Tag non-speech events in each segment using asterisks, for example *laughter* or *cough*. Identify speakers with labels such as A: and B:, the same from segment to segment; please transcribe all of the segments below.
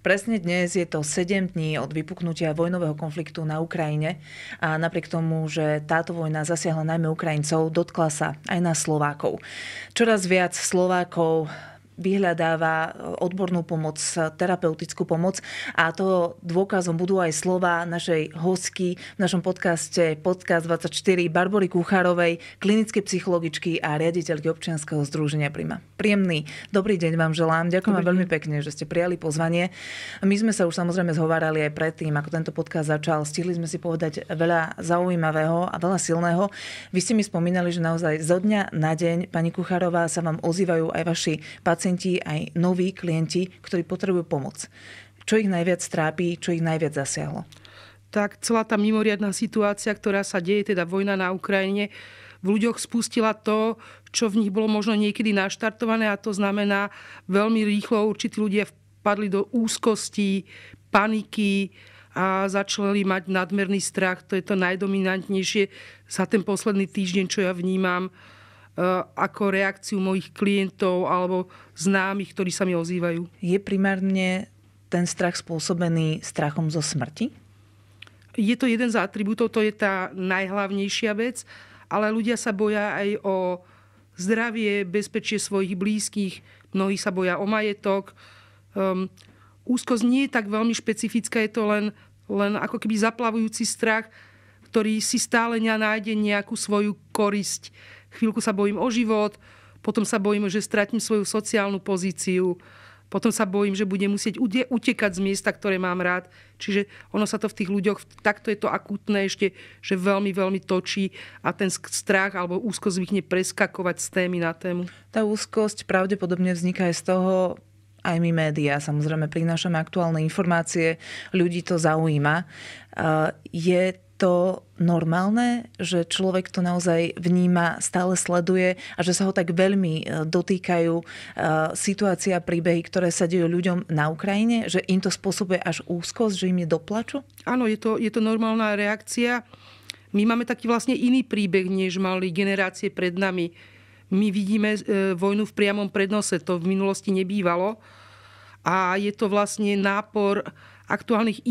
A: Presne dnes je to 7 dní od vypuknutia vojnového konfliktu na Ukrajine a napriek tomu, že táto vojna zasiahla najmä Ukrajincov, dotkla sa aj na Slovákov. Čoraz viac Slovákov vyhľadáva e, odbornú pomoc, e, terapeutickú pomoc a to dôkazom budú aj slova našej hostky v našom podcaste Podcast 24 Barbory Kúcharovej, klinickej psychologičky a riaditeľky občianskeho združenia Prima. Príjemný dobrý deň vám želám. Ďakujem vám veľmi pekne, že ste prijali pozvanie. My sme sa už samozrejme zhovárali aj predtým, ako tento podcast začal. Stihli sme si povedať veľa zaujímavého a veľa silného. Vy ste mi spomínali, že naozaj zo dňa na deň, pani Kuchárová, sa vám ozývajú aj vaši pacienti pacienti, aj noví
B: klienti, ktorí potrebujú pomoc. Čo ich najviac trápi, čo ich najviac zasiahlo? Tak celá tá mimoriadná situácia, ktorá sa deje, teda vojna na Ukrajine, v ľuďoch spustila to, čo v nich bolo možno niekedy naštartované a to znamená veľmi rýchlo určití ľudia padli do úzkosti, paniky a začali mať nadmerný strach. To je to najdominantnejšie za ten posledný týždeň, čo ja vnímam E, ako reakciu mojich klientov alebo známych, ktorí sa mi ozývajú. Je primárne ten strach spôsobený strachom zo smrti? Je to jeden z atribútov, to je tá najhlavnejšia vec, ale ľudia sa boja aj o zdravie, bezpečie svojich blízkych, mnohí sa boja o majetok. Um, úzkosť nie je tak veľmi špecifická, je to len, len ako keby zaplavujúci strach, ktorý si stále nájde nejakú svoju korisť chvíľku sa bojím o život, potom sa bojím, že stratím svoju sociálnu pozíciu, potom sa bojím, že budem musieť utekať z miesta, ktoré mám rád. Čiže ono sa to v tých ľuďoch, takto je to akutné ešte, že veľmi, veľmi točí a ten strach alebo úzkosť zvykne preskakovať z témy na tému. Tá úzkosť pravdepodobne vzniká aj z toho,
A: aj my médiá samozrejme prinášame aktuálne informácie, ľudí to zaujíma. Je to normálne, že človek to naozaj vníma, stále sleduje a že sa ho tak veľmi e, dotýkajú e, situácia a príbehy, ktoré sa dejú ľuďom na Ukrajine, že im to spôsobuje až úzkosť, že im je doplaču?
B: Áno, je to, je to normálna reakcia. My máme taký vlastne iný príbeh, než mali generácie pred nami. My vidíme e, vojnu v priamom prednose, to v minulosti nebývalo. A je to vlastne nápor aktuálnych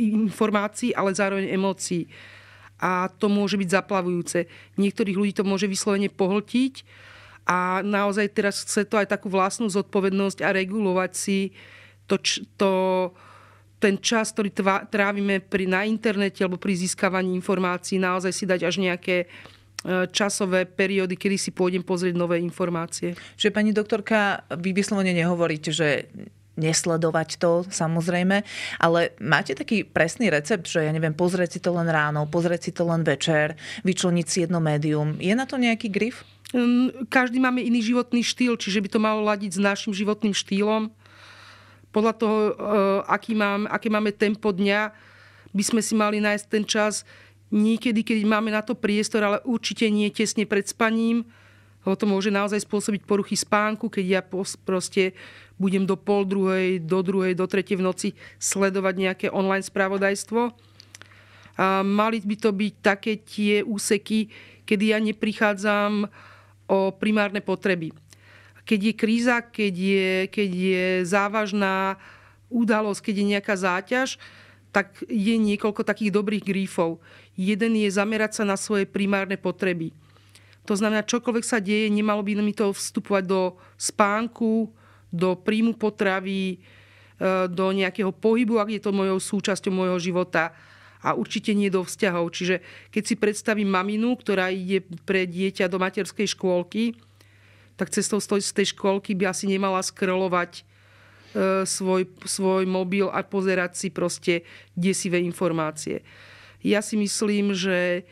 B: informácií, ale zároveň emócií. A to môže byť zaplavujúce. Niektorých ľudí to môže vyslovene pohltiť a naozaj teraz chce to aj takú vlastnú zodpovednosť a regulovať si to, to, ten čas, ktorý trávime pri, na internete alebo pri získavaní informácií, naozaj si dať až nejaké e, časové periódy, kedy si pôjdem pozrieť nové informácie. Čiže pani doktorka, vy vyslovene nehovoríte,
A: že nesledovať to samozrejme, ale máte taký presný recept, že ja neviem, pozrieť si to len ráno, pozrieť si to len večer, vyčleniť si jedno médium. Je na to nejaký
B: grif? Mm, každý máme iný životný štýl, čiže by to malo ladiť s našim životným štýlom. Podľa toho, eh, aký mám, aké máme tempo dňa, by sme si mali nájsť ten čas niekedy, keď máme na to priestor, ale určite nie tesne pred spaním lebo to môže naozaj spôsobiť poruchy spánku, keď ja proste budem do pol druhej, do druhej, do tretej v noci sledovať nejaké online spravodajstvo. A mali by to byť také tie úseky, kedy ja neprichádzam o primárne potreby. Keď je kríza, keď je, keď je závažná udalosť, keď je nejaká záťaž, tak je niekoľko takých dobrých grífov. Jeden je zamerať sa na svoje primárne potreby to znamená, čokoľvek sa deje, nemalo by mi to vstupovať do spánku, do príjmu potravy, e, do nejakého pohybu, ak je to mojou súčasťou môjho života a určite nie do vzťahov. Čiže keď si predstavím maminu, ktorá ide pre dieťa do materskej škôlky, tak cestou z tej škôlky by asi nemala skrolovať e, svoj, svoj mobil a pozerať si proste desivé informácie. Ja si myslím, že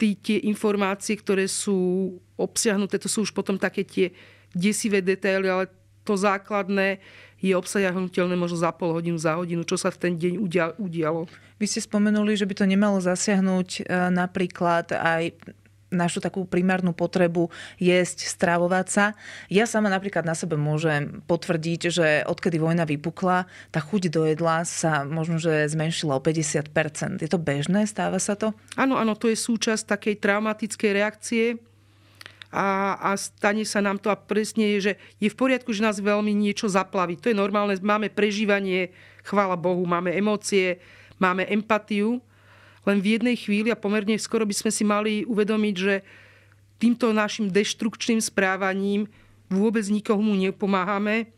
B: tí, tie informácie, ktoré sú obsiahnuté, to sú už potom také tie desivé detaily, ale to základné je obsahnutelné možno za pol hodinu, za hodinu, čo sa v ten deň udialo. Vy ste
A: spomenuli, že by to nemalo zasiahnuť e, napríklad aj našu takú primárnu potrebu jesť, stravovať sa. Ja sama napríklad na sebe môžem potvrdiť, že odkedy vojna vypukla, tá chuť do jedla sa možno, že zmenšila o 50%. Je to bežné? Stáva sa to?
B: Áno, áno, to je súčasť takej traumatickej reakcie a, a stane sa nám to a presne je, že je v poriadku, že nás veľmi niečo zaplaví. To je normálne, máme prežívanie, chvála Bohu, máme emócie, máme empatiu, len v jednej chvíli a pomerne skoro by sme si mali uvedomiť, že týmto našim deštrukčným správaním vôbec nikomu nepomáhame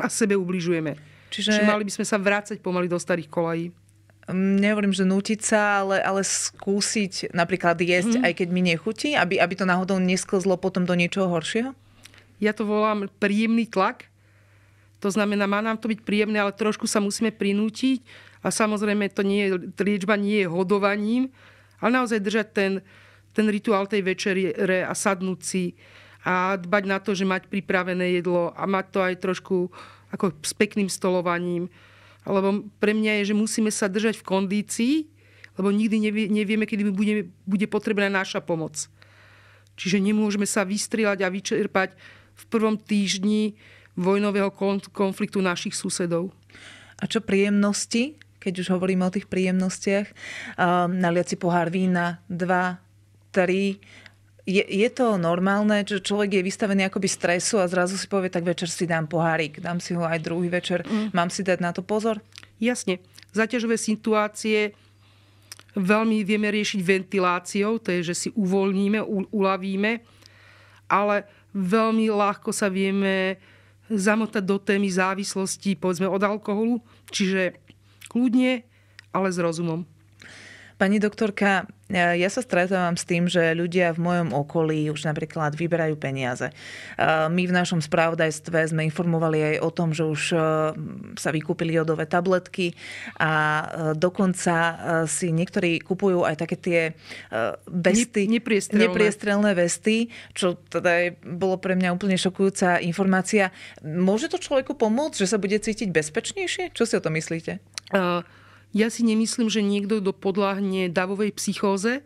B: a sebe ubližujeme.
A: Čiže... Čiže mali by
B: sme sa vrácať pomaly do starých kolají mm, nehovorím, že nutiť
A: sa, ale, ale skúsiť napríklad jesť, mm. aj keď mi nechutí, aby, aby to náhodou nesklzlo
B: potom do niečoho horšieho? Ja to volám príjemný tlak. To znamená, má nám to byť príjemné, ale trošku sa musíme prinútiť a samozrejme, to nie, liečba nie je hodovaním, ale naozaj držať ten, ten rituál tej večere a sadnúť si a dbať na to, že mať pripravené jedlo a mať to aj trošku ako s pekným stolovaním. Lebo pre mňa je, že musíme sa držať v kondícii, lebo nikdy nevie, nevieme, kedy bude, bude potrebná naša pomoc. Čiže nemôžeme sa vystrieľať a vyčerpať v prvom týždni vojnového konfliktu našich susedov. A čo príjemnosti? keď už hovoríme o tých príjemnostiach,
A: ehm, naliať si pohár vína, dva, tri, je, je to normálne, že človek je vystavený akoby stresu a zrazu si povie, tak večer si dám pohárik, dám si ho aj
B: druhý večer. Mm. Mám si dať na to pozor? Jasne. Zaťažové situácie veľmi vieme riešiť ventiláciou, to je, že si uvoľníme, uľavíme, ale veľmi ľahko sa vieme zamotať do témy závislosti, povedzme, od alkoholu. Čiže Kľudne, ale s rozumom.
A: Pani doktorka, ja sa stretávam s tým, že ľudia v mojom okolí už napríklad vyberajú peniaze. My v našom spravodajstve sme informovali aj o tom, že už e, sa vykúpili jodové tabletky a e, dokonca e, si niektorí kupujú aj také tie vesty, nepriestrelné. nepriestrelné vesty, čo teda je, bolo pre mňa úplne šokujúca informácia. Môže to človeku pomôcť, že
B: sa bude cítiť bezpečnejšie? Čo si o to myslíte? Ja si nemyslím, že niekto, kto podláhne davovej psychóze,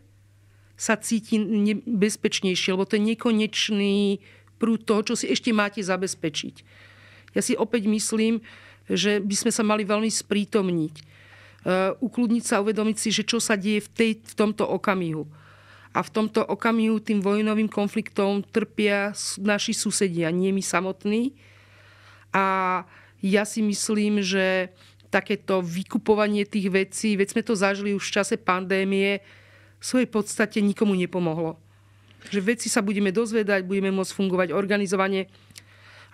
B: sa cíti nebezpečnejšie, lebo to je nekonečný prúd toho, čo si ešte máte zabezpečiť. Ja si opäť myslím, že by sme sa mali veľmi sprítomniť. E, ukludniť sa, uvedomiť si, že čo sa deje v, tej, v tomto okamihu. A v tomto okamihu tým vojnovým konfliktom trpia naši susedia, nie my samotní. A ja si myslím, že takéto vykupovanie tých vecí, veď sme to zažili už v čase pandémie, v svojej podstate nikomu nepomohlo. Že veci sa budeme dozvedať, budeme môcť fungovať organizovanie,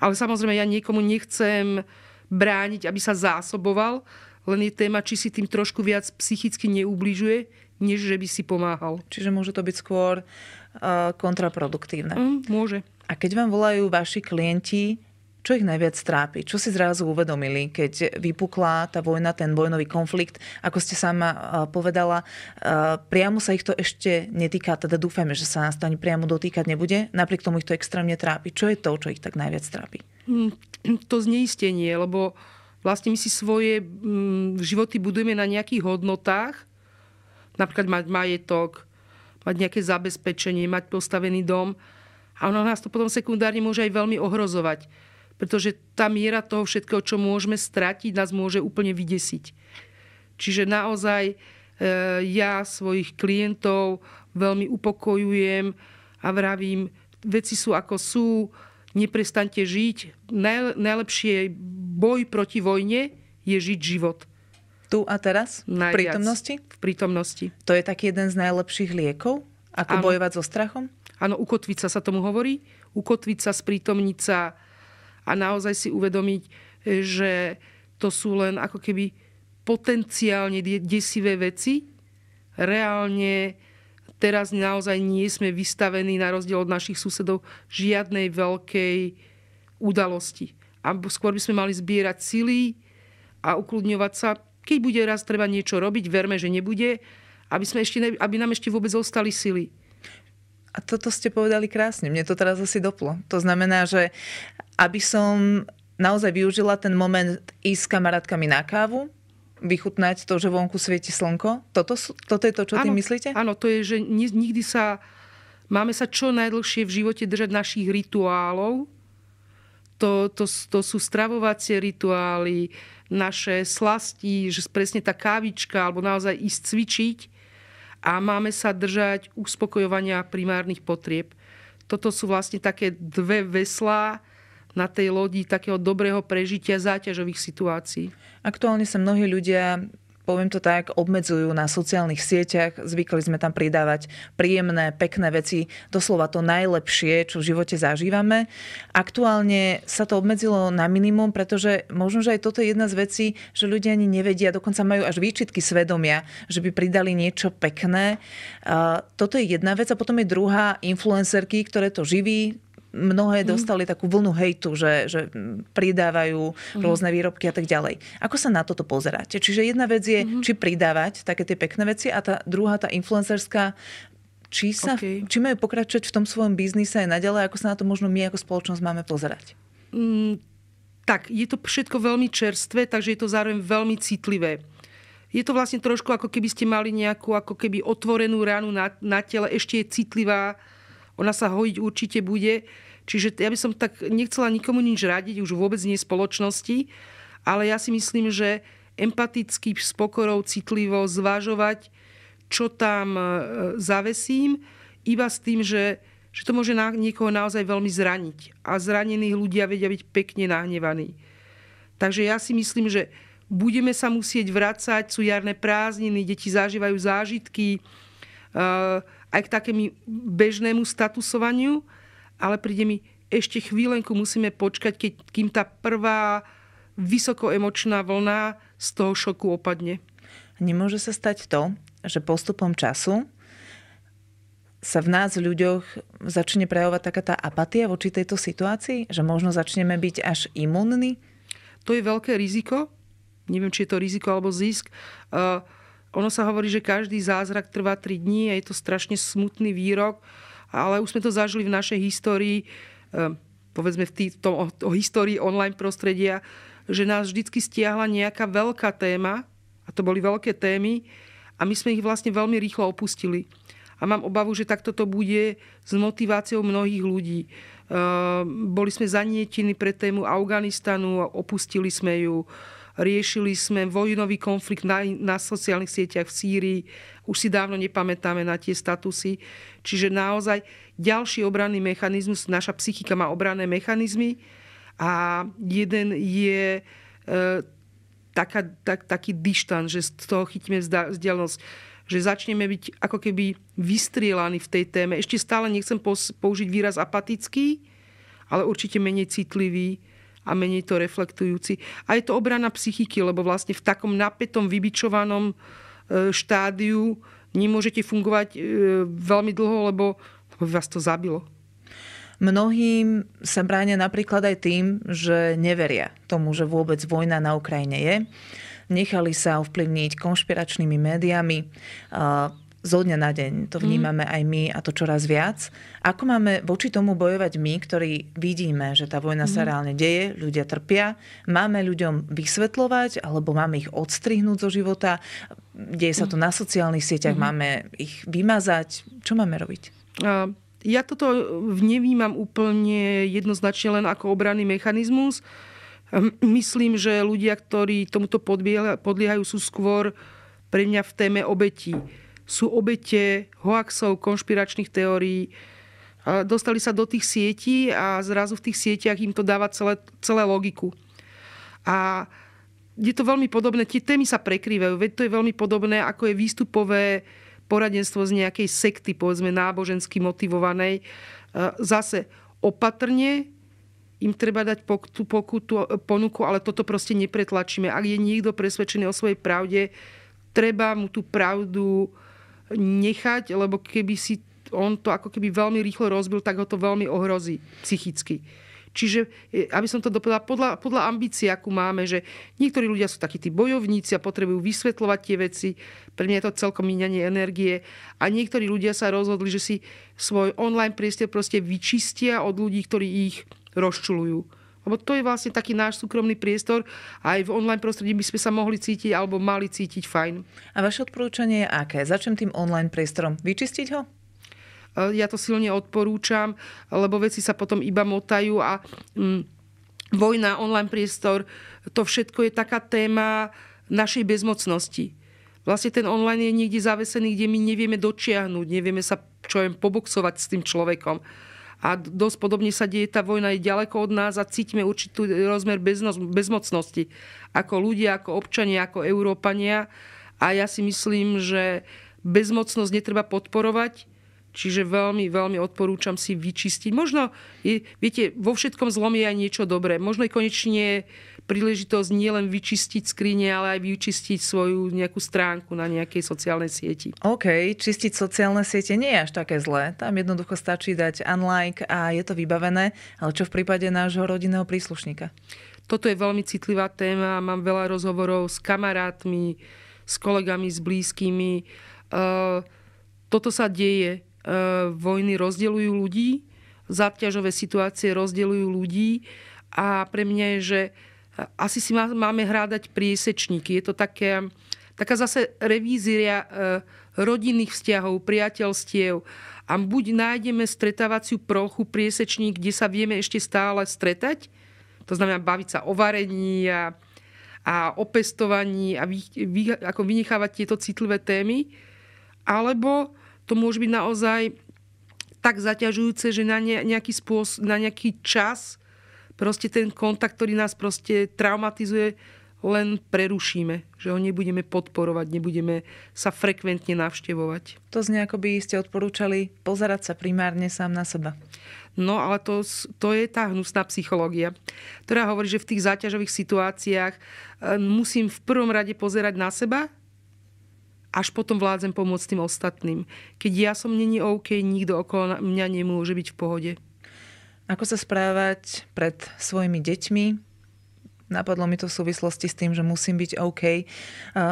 B: ale samozrejme ja niekomu nechcem brániť, aby sa zásoboval, len je téma, či si tým trošku viac psychicky neubližuje, než že by si pomáhal. Čiže môže to byť skôr uh, eh, kontraproduktívne. Mm, môže.
A: A keď vám volajú vaši klienti, čo ich najviac trápi? Čo si zrazu uvedomili, keď vypukla tá vojna, ten vojnový konflikt? Ako ste sama eh, povedala, eh, priamo sa ich to ešte netýka, teda dúfajme, že sa nás to ani priamo dotýkať nebude. Napriek tomu ich to extrémne trápi. Čo je to, čo ich tak najviac trápi?
B: Hm, *clears throat* to zneistenie, lebo vlastne my si svoje hm, životy budujeme na nejakých hodnotách, napríklad mať majetok, mať nejaké zabezpečenie, mať postavený dom a ono nás to potom sekundárne môže aj veľmi ohrozovať. Pretože tá miera toho všetkého, čo môžeme stratiť, nás môže úplne vydesiť. Čiže naozaj e, ja svojich klientov veľmi upokojujem a vravím, veci sú ako sú, neprestante žiť. Najlepšie boj proti vojne je žiť život. Tu a teraz? Najviac. V prítomnosti? V prítomnosti. To je taký jeden z najlepších liekov? Ako ano. bojovať so strachom? Áno, ukotviť sa sa tomu hovorí. Ukotviť sa, sprítomniť sa, a naozaj si uvedomiť, e, že to sú len ako keby potenciálne desivé veci. Reálne teraz naozaj nie sme vystavení na rozdiel od našich susedov žiadnej veľkej udalosti. A skôr by sme mali zbierať sily a ukludňovať sa. Keď bude raz treba niečo robiť, verme, že nebude, aby, sme ešte, aby nám ešte vôbec zostali sily. A toto ste povedali krásne,
A: mne to teraz asi doplo. To znamená, že aby som naozaj využila ten moment ísť s kamarátkami na kávu, vychutnať to, že vonku svieti slnko? Toto, toto je to, čo áno, ty myslíte? Áno,
B: to je, že nikdy sa... Máme sa čo najdlhšie v živote držať našich rituálov. To, to, to sú stravovacie rituály, naše slasti, že presne tá kávička, alebo naozaj ísť cvičiť. A máme sa držať uspokojovania primárnych potrieb. Toto sú vlastne také dve veslá, na tej lodi takého dobrého prežitia záťažových situácií. Aktuálne
A: sa mnohí ľudia poviem to tak, obmedzujú na sociálnych sieťach. Zvykli sme tam pridávať príjemné, pekné veci, doslova to najlepšie, čo v živote zažívame. Aktuálne sa to obmedzilo na minimum, pretože možno, že aj toto je jedna z vecí, že ľudia ani nevedia, dokonca majú až výčitky svedomia, že by pridali niečo pekné. Toto je jedna vec a potom je druhá influencerky, ktoré to živí, mnohé mhm. dostali takú vlnu hejtu, že, že pridávajú mm. rôzne výrobky a tak ďalej. Ako sa na toto pozeráte? Čiže jedna vec je, mm. či pridávať také tie pekné veci a tá druhá, tá influencerská či, sa, okay. či majú pokračovať v tom svojom biznise aj naďalej, ako sa na to možno my ako spoločnosť máme pozerať?
B: Mm, tak, je to všetko veľmi čerstvé, takže je to zároveň veľmi citlivé. Je to vlastne trošku ako keby ste mali nejakú ako keby otvorenú ranu na, na tele, ešte je citlivá ona sa hojiť určite bude. Čiže ja by som tak nechcela nikomu nič radiť, už vôbec nie spoločnosti, ale ja si myslím, že empaticky, s pokorou, citlivo zvažovať, čo tam e, zavesím, iba s tým, že, že to môže niekoho naozaj veľmi zraniť. A zranení ľudia vedia byť pekne nahnevaní. Takže ja si myslím, že budeme sa musieť vrácať, sú jarné prázdniny, deti zažívajú zážitky, uh, aj k takému bežnému statusovaniu, ale príde mi, ešte chvílenku musíme počkať, keď, kým tá prvá vysokoemočná vlna z toho šoku opadne. Nemôže sa stať to,
A: že postupom času sa v nás, v ľuďoch, začne prejavovať taká tá apatia voči tejto situácii? Že možno začneme byť až imunní? To je
B: veľké riziko. Neviem, či je to riziko alebo zisk. Uh, ono sa hovorí, že každý zázrak trvá 3 dní a je to strašne smutný výrok, ale už sme to zažili v našej histórii, eh, povedzme v, tý, v tom, o, o histórii online prostredia, že nás vždy stiahla nejaká veľká téma, a to boli veľké témy, a my sme ich vlastne veľmi rýchlo opustili. A mám obavu, že takto to bude s motiváciou mnohých ľudí. Eh, boli sme zanietení pre tému Afganistanu, opustili sme ju riešili sme vojnový konflikt na, na sociálnych sieťach v Sýrii, už si dávno nepamätáme na tie statusy. Čiže naozaj ďalší obranný mechanizmus, naša psychika má obranné mechanizmy a jeden je... E, taká, tak, taký dištan, že z toho chytíme vzdialenosť, že začneme byť ako keby vystrielaní v tej téme. Ešte stále nechcem použiť výraz apatický, ale určite menej citlivý a menej to reflektujúci. A je to obrana psychiky, lebo vlastne v takom napätom, vybičovanom e, štádiu nemôžete fungovať e, veľmi dlho, lebo vás to zabilo.
A: Mnohým sa bráňa napríklad aj tým, že neveria tomu, že vôbec vojna na Ukrajine je. Nechali sa ovplyvniť konšpiračnými médiami zo dňa na deň. To mhm. vnímame mm. aj my a to čoraz viac. Ako máme voči tomu bojovať my, ktorí vidíme, že tá vojna mm. sa mhm. reálne deje, ľudia trpia, máme ľuďom vysvetľovať alebo máme ich odstrihnúť zo života, deje sa to na sociálnych sieťach, mm. máme ich vymazať. Čo máme robiť?
B: A... Ja toto nevnímam úplne jednoznačne len ako obranný mechanizmus. Ehm, myslím, že ľudia, ktorí tomuto podliehajú, sú skôr pre mňa v téme obetí sú obete hoaxov, konšpiračných teórií. Dostali sa do tých sietí a zrazu v tých sieťach im to dáva celé, celé logiku. A je to veľmi podobné, tie témy sa prekrývajú, veď to je veľmi podobné, ako je výstupové poradenstvo z nejakej sekty, povedzme nábožensky motivovanej. E, zase opatrne im treba dať tú pokutu, ponuku, ale toto proste nepretlačíme. Ak je niekto presvedčený o svojej pravde, treba mu tú pravdu nechať, lebo keby si on to ako keby veľmi rýchlo rozbil, tak ho to veľmi ohrozí psychicky. Čiže, e, aby som to dopovedala, podľa, podľa ambície, akú máme, že niektorí ľudia sú takí tí bojovníci a potrebujú vysvetľovať tie veci, pre mňa je to celkom míňanie energie a niektorí ľudia sa rozhodli, že si svoj online priestor proste vyčistia od ľudí, ktorí ich rozčulujú lebo to je vlastne taký náš súkromný priestor. Aj v online prostredí by sme sa mohli cítiť alebo mali cítiť fajn. A vaše odporúčanie je aké? Začnem tým online priestorom. Vyčistiť ho? E, ja to silne odporúčam, lebo veci sa potom iba motajú a mm, vojna, online priestor, to všetko je taká téma našej bezmocnosti. Vlastne ten online je niekde zavesený, kde my nevieme dočiahnuť, nevieme sa čo jem, poboxovať s tým človekom a dosť podobne sa deje tá vojna je ďaleko od nás a cítime určitý rozmer bezmocnosti. Ako ľudia, ako občania, ako Európania. A ja si myslím, že bezmocnosť netreba podporovať, Čiže veľmi, veľmi odporúčam si vyčistiť. Možno, je, viete, vo všetkom zlom je aj niečo dobré. Možno je konečne príležitosť nielen vyčistiť skrine, ale aj vyčistiť svoju nejakú stránku na nejakej sociálnej sieti.
A: OK, čistiť sociálne siete nie je až také zlé. Tam jednoducho stačí dať unlike a je to vybavené. Ale čo v prípade nášho rodinného príslušníka?
B: Toto je veľmi citlivá téma. Mám veľa rozhovorov s kamarátmi, s kolegami, s blízkými. E, toto sa deje. E, vojny rozdeľujú ľudí, záťažové situácie rozdeľujú ľudí a pre mňa je, že asi si máme hrádať priesečníky. Je to také, taká zase revízia e, rodinných vzťahov, priateľstiev a buď nájdeme stretávaciu prochu, priesečník, kde sa vieme ešte stále stretať, to znamená baviť sa o varení a, a o pestovaní a vy, vy, ako vynechávať tieto citlivé témy, alebo to môže byť naozaj tak zaťažujúce, že na, ne, nejaký, spôsob, na nejaký čas proste ten kontakt, ktorý nás proste traumatizuje, len prerušíme, že ho nebudeme podporovať, nebudeme sa frekventne navštevovať. To znie, ako by ste odporúčali pozerať sa primárne sám na seba. No ale to, to je tá hnusná psychológia, ktorá hovorí, že v tých záťažových situáciách e, musím v prvom rade pozerať na seba, až potom vládzem pomôcť tým ostatným. Keď ja som není OK, nikto okolo mňa nemôže byť v pohode. Ako sa správať pred svojimi deťmi? Napadlo mi to v
A: súvislosti s tým, že musím byť OK.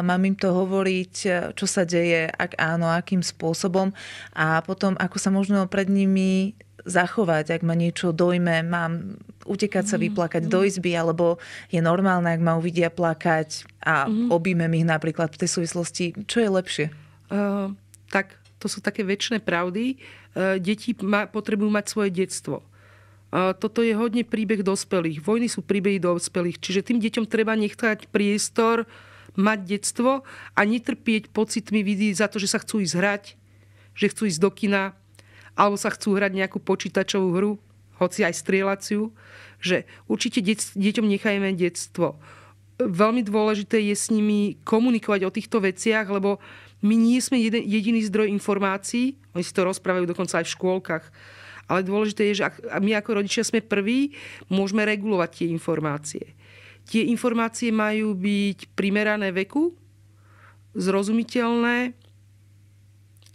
A: Mám im to hovoriť, čo sa deje, ak áno, akým spôsobom a potom ako sa možno pred nimi zachovať, ak ma niečo dojme, mám utekať sa mhm. vyplakať mm. do mhm. izby, alebo je normálne, ak ma uvidia plakať a mm. objímem ich napríklad v tej súvislosti. Čo je lepšie? Uh,
B: tak, to sú také väčšie pravdy. Uh, deti ma, potrebujú mať svoje detstvo toto je hodne príbeh dospelých. Vojny sú príbehy dospelých. Čiže tým deťom treba nechať priestor, mať detstvo a netrpieť pocitmi vidí za to, že sa chcú ísť hrať, že chcú ísť do kina, alebo sa chcú hrať nejakú počítačovú hru, hoci aj strieľaciu, že určite deť, deťom nechajme detstvo. Veľmi dôležité je s nimi komunikovať o týchto veciach, lebo my nie sme jeden, jediný zdroj informácií, oni si to rozprávajú dokonca aj v škôlkach, ale dôležité je, že my ako rodičia sme prví, môžeme regulovať tie informácie. Tie informácie majú byť primerané veku, zrozumiteľné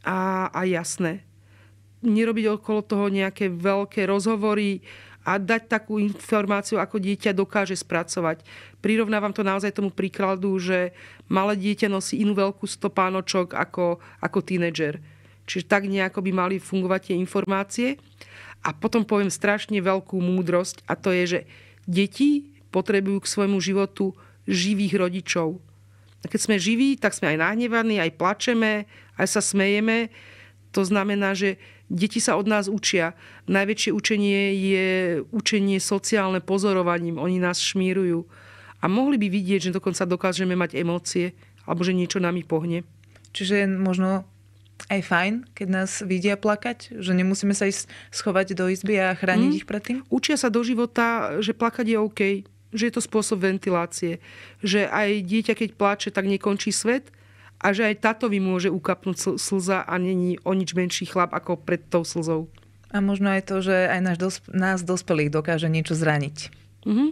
B: a, a jasné. Nerobiť okolo toho nejaké veľké rozhovory, a dať takú informáciu, ako dieťa dokáže spracovať. Prirovnávam to naozaj tomu príkladu, že malé dieťa nosí inú veľkú stopánočok ako, ako tínedžer Čiže tak nejako by mali fungovať tie informácie. A potom poviem strašne veľkú múdrosť a to je, že deti potrebujú k svojmu životu živých rodičov. A keď sme živí, tak sme aj nahnevaní, aj plačeme, aj sa smejeme. To znamená, že deti sa od nás učia. Najväčšie učenie je učenie sociálne pozorovaním. Oni nás šmírujú. A mohli by vidieť, že dokonca dokážeme mať emócie, alebo že niečo nami pohne. Čiže možno
A: aj fajn, keď nás vidia plakať, že nemusíme sa ísť schovať do izby a
B: chrániť mm. ich pred tým? Učia sa do života, že plakať je OK, že je to spôsob ventilácie, že aj dieťa, keď pláče, tak nekončí svet a že aj vy môže ukapnúť slza a není o nič menší chlap ako pred tou slzou.
A: A možno aj to, že aj náš dosp- nás dospelých dokáže niečo zraniť. Mm-hmm.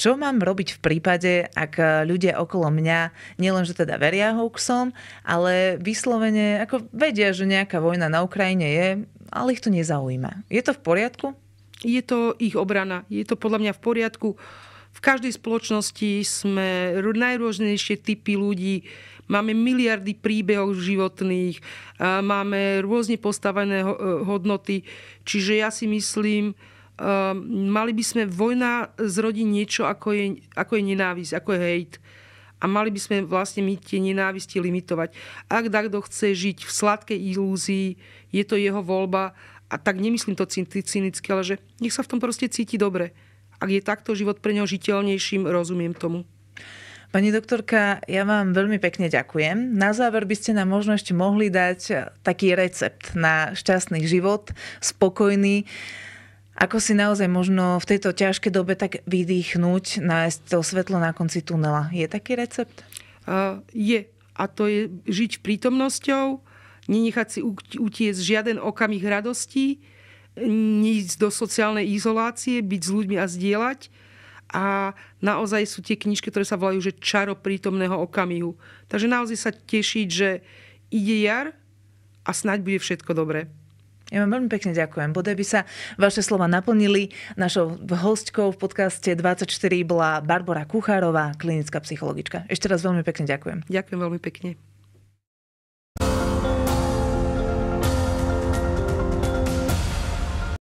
A: Čo mám robiť v prípade, ak e, ľudia okolo mňa nielenže teda veria hoaxom, ale vyslovene ako vedia, že nejaká vojna na Ukrajine je, ale ich to nezaujíma. Je
B: to v poriadku? Je to ich obrana. Je to podľa mňa v poriadku. V každej spoločnosti sme najrôznejšie typy ľudí, máme miliardy príbehov životných, máme rôzne postavené e, hodnoty. Čiže ja si myslím, Ehm, mali by sme, vojna zrodiť niečo, ako je, ako je nenávisť, ako je hejt. A mali by sme vlastne my tie nenávisti limitovať. Ak takto chce žiť v sladkej ilúzii, je to jeho voľba, a tak nemyslím to cynicky, ale že nech sa v tom proste cíti dobre. Ak je takto život pre neho žiteľnejším, rozumiem tomu. Pani doktorka, ja vám veľmi pekne ďakujem. Na záver by ste
A: nám možno ešte mohli dať taký recept na šťastný život, spokojný. Ako si naozaj možno v tejto ťažkej dobe tak vydýchnuť, nájsť to
B: svetlo na konci tunela? Je taký recept? Uh, je. A to je žiť prítomnosťou, nenechať si utiecť žiaden okamih radosti, neísť do sociálnej izolácie, byť s ľuďmi a zdieľať. A naozaj sú tie knižky, ktoré sa volajú, že čaro prítomného okamihu. Takže naozaj sa tešiť, že ide jar a snaď bude všetko dobré. Ja vám veľmi pekne ďakujem. Bodaj by
A: sa vaše slova naplnili. Našou hostkou v podcaste 24 bola Barbara Kuchárová, klinická psychologička. Ešte raz veľmi pekne ďakujem. Ďakujem veľmi pekne.